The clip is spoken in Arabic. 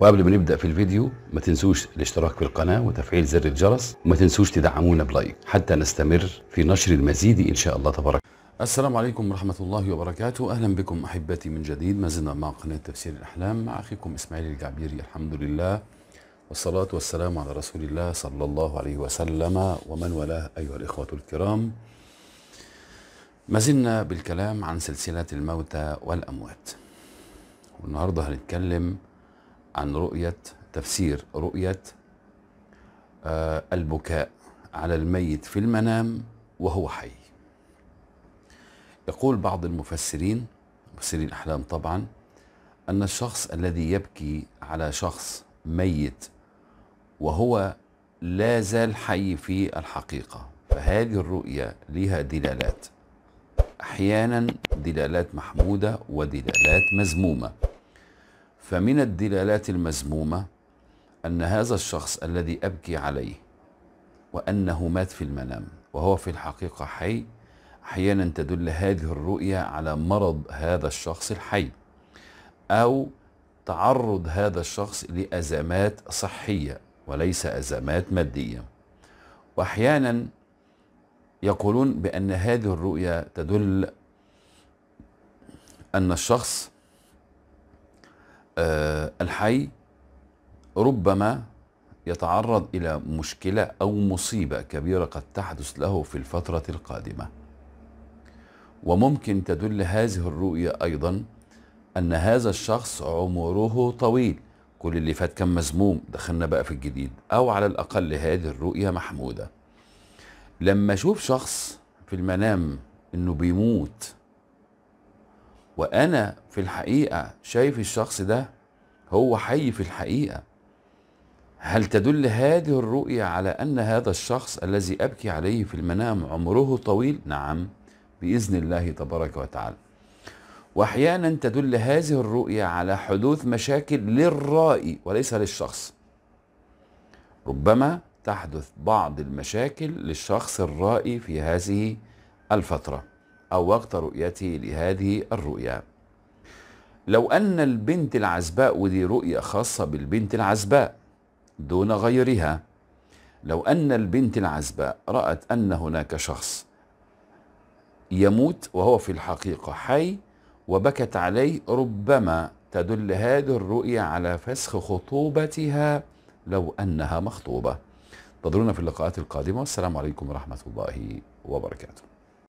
وقبل ما نبدا في الفيديو ما تنسوش الاشتراك في القناه وتفعيل زر الجرس وما تنسوش تدعمونا بلايك حتى نستمر في نشر المزيد ان شاء الله تبارك السلام عليكم ورحمة الله وبركاته أهلا بكم أحبتي من جديد ما زلنا مع قناة تفسير الأحلام مع أخيكم إسماعيل الجعبيري الحمد لله والصلاة والسلام على رسول الله صلى الله عليه وسلم ومن والاه أيها الإخوة الكرام ما زلنا بالكلام عن سلسلة الموتى والأموات والنهاردة هنتكلم عن رؤية تفسير رؤية آه، البكاء على الميت في المنام وهو حي يقول بعض المفسرين مفسرين الأحلام طبعا أن الشخص الذي يبكي على شخص ميت وهو لا زال حي في الحقيقة فهذه الرؤية لها دلالات أحيانا دلالات محمودة ودلالات مزمومة فمن الدلالات المزمومة أن هذا الشخص الذي أبكي عليه وأنه مات في المنام وهو في الحقيقة حي أحيانا تدل هذه الرؤية على مرض هذا الشخص الحي أو تعرض هذا الشخص لأزمات صحية وليس أزمات مادية وأحيانا يقولون بأن هذه الرؤية تدل أن الشخص الحي ربما يتعرض إلى مشكلة أو مصيبة كبيرة قد تحدث له في الفترة القادمة وممكن تدل هذه الرؤية أيضا أن هذا الشخص عمره طويل كل اللي فات كان مزموم دخلنا بقى في الجديد أو على الأقل هذه الرؤية محمودة لما أشوف شخص في المنام إنه بيموت وأنا في الحقيقة شايف الشخص ده هو حي في الحقيقة هل تدل هذه الرؤية على أن هذا الشخص الذي أبكي عليه في المنام عمره طويل؟ نعم بإذن الله تبارك وتعالى وأحيانا تدل هذه الرؤية على حدوث مشاكل للرائي وليس للشخص ربما تحدث بعض المشاكل للشخص الرائي في هذه الفترة أو وقت رؤيته لهذه الرؤيا لو أن البنت العزباء ودي رؤية خاصة بالبنت العزباء دون غيرها لو أن البنت العزباء رأت أن هناك شخص يموت وهو في الحقيقة حي وبكت عليه ربما تدل هذه الرؤية على فسخ خطوبتها لو أنها مخطوبة انتظرونا في اللقاءات القادمة والسلام عليكم ورحمة الله وبركاته